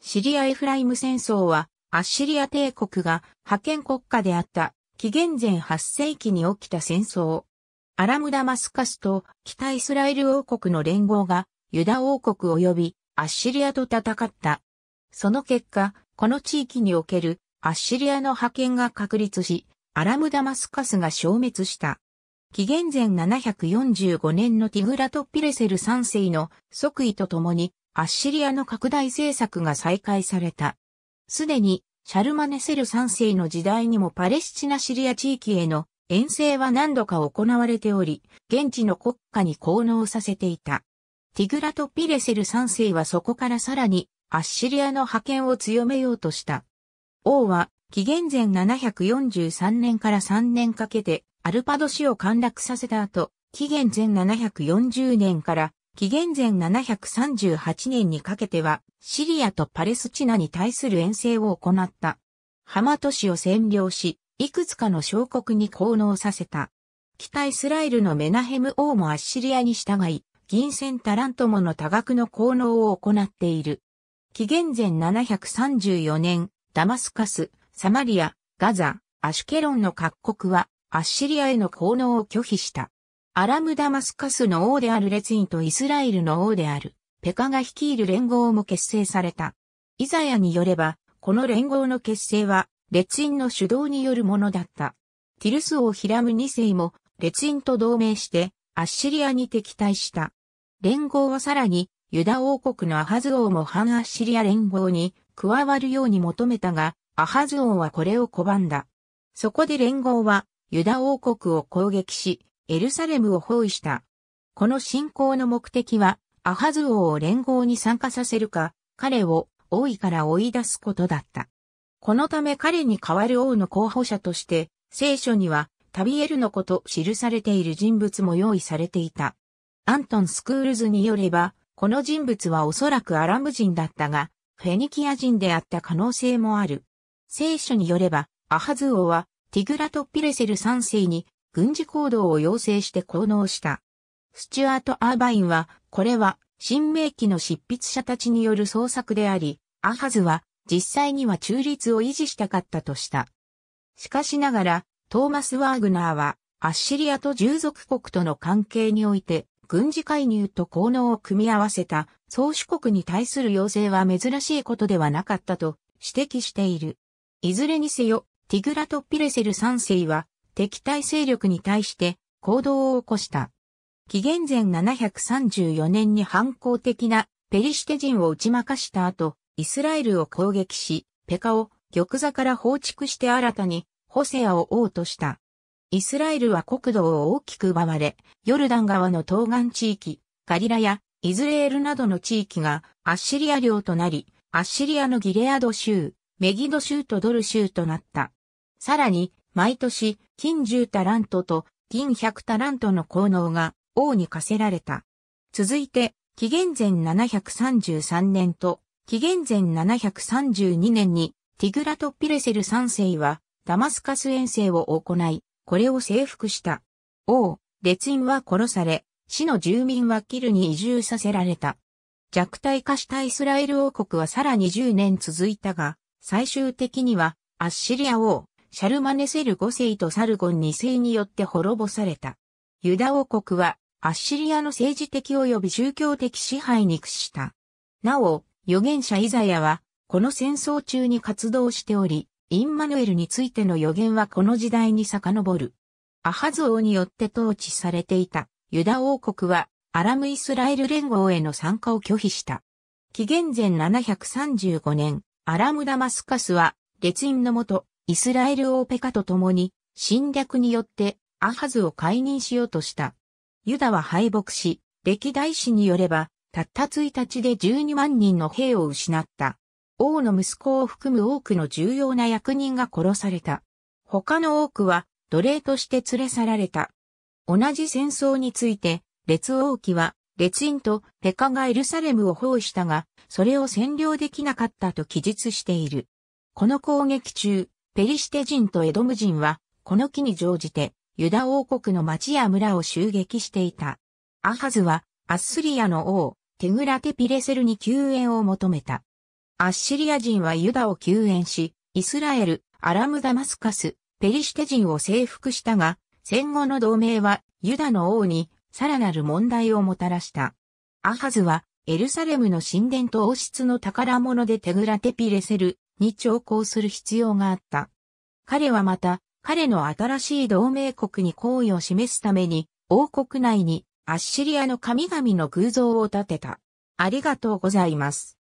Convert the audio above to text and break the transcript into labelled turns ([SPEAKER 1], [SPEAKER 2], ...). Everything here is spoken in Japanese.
[SPEAKER 1] シリア・エフライム戦争は、アッシリア帝国が覇権国家であった紀元前8世紀に起きた戦争。アラムダマスカスと北イスラエル王国の連合がユダ王国及びアッシリアと戦った。その結果、この地域におけるアッシリアの覇権が確立し、アラムダマスカスが消滅した。紀元前745年のティグラト・ピレセル3世の即位とともにアッシリアの拡大政策が再開された。すでに、シャルマネセル3世の時代にもパレスチナシリア地域への遠征は何度か行われており、現地の国家に効能させていた。ティグラト・ピレセル3世はそこからさらにアッシリアの覇権を強めようとした。王は紀元前743年から3年かけてアルパド市を陥落させた後、紀元前740年から紀元前738年にかけては、シリアとパレスチナに対する遠征を行った。ハマ都市を占領し、いくつかの小国に降納させた。北イスラエルのメナヘム王もアッシリアに従い、銀銭タラントもの多額の効能を行っている。紀元前734年、ダマスカス、サマリア、ガザ、アシュケロンの各国はアッシリアへの効能を拒否した。アラムダマスカスの王であるレツインとイスラエルの王であるペカが率いる連合も結成された。イザヤによれば、この連合の結成は、レツインの主導によるものだった。ティルス王ヒラム2世も、レツインと同盟して、アッシリアに敵対した。連合はさらに、ユダ王国のアハズ王も反アッシリア連合に加わるように求めたが、アハズ王はこれを拒んだ。そこで連合は、ユダ王国を攻撃し、エルサレムを包囲した。この侵攻の目的は、アハズ王を連合に参加させるか、彼を王位から追い出すことだった。このため彼に代わる王の候補者として、聖書には、タビエルのこと記されている人物も用意されていた。アントン・スクールズによれば、この人物はおそらくアラム人だったが、フェニキア人であった可能性もある。聖書によれば、アハズ王は、ティグラト・ピレセル3世に軍事行動を要請して行動した。スチュアート・アーバインは、これは、新明記の執筆者たちによる創作であり、アハズは、実際には中立を維持したかったとした。しかしながら、トーマス・ワーグナーは、アッシリアと従属国との関係において、軍事介入と効能を組み合わせた、宗主国に対する要請は珍しいことではなかったと指摘している。いずれにせよ、ティグラト・ピレセル3世は、敵対勢力に対して行動を起こした。紀元前734年に反抗的なペリシテ人を打ち負かした後、イスラエルを攻撃し、ペカを玉座から放逐して新たにホセアを王とした。イスラエルは国土を大きく奪われ、ヨルダン川の東岸地域、ガリラやイズレールなどの地域がアッシリア領となり、アッシリアのギレアド州、メギド州とドル州となった。さらに、毎年、金十タラントと銀100タラントの効能が王に課せられた。続いて、紀元前733年と紀元前732年にティグラト・ピレセル3世はダマスカス遠征を行い、これを征服した。王、列印は殺され、市の住民はキルに移住させられた。弱体化したイスラエル王国はさらに10年続いたが、最終的にはアッシリア王、シャルマネセル5世とサルゴン2世によって滅ぼされた。ユダ王国は、アッシリアの政治的及び宗教的支配に屈した。なお、預言者イザヤは、この戦争中に活動しており、インマヌエルについての予言はこの時代に遡る。アハズ王によって統治されていたユダ王国はアラム・イスラエル連合への参加を拒否した。紀元前735年、アラム・ダマスカスは列印のもとイスラエル王ペカと共に侵略によってアハズを解任しようとした。ユダは敗北し、歴代史によれば、たった1日で12万人の兵を失った。王の息子を含む多くの重要な役人が殺された。他の多くは奴隷として連れ去られた。同じ戦争について、列王記は、列印とペカがエルサレムを包囲したが、それを占領できなかったと記述している。この攻撃中、ペリシテ人とエドム人は、この機に乗じて、ユダ王国の町や村を襲撃していた。アハズは、アッスリアの王、テグラテピレセルに救援を求めた。アッシリア人はユダを救援し、イスラエル、アラムダマスカス、ペリシテ人を征服したが、戦後の同盟はユダの王にさらなる問題をもたらした。アハズはエルサレムの神殿と王室の宝物でテグラテピレセル、に調校する必要があった。彼はまた、彼の新しい同盟国に好意を示すために、王国内にアッシリアの神々の偶像を建てた。ありがとうございます。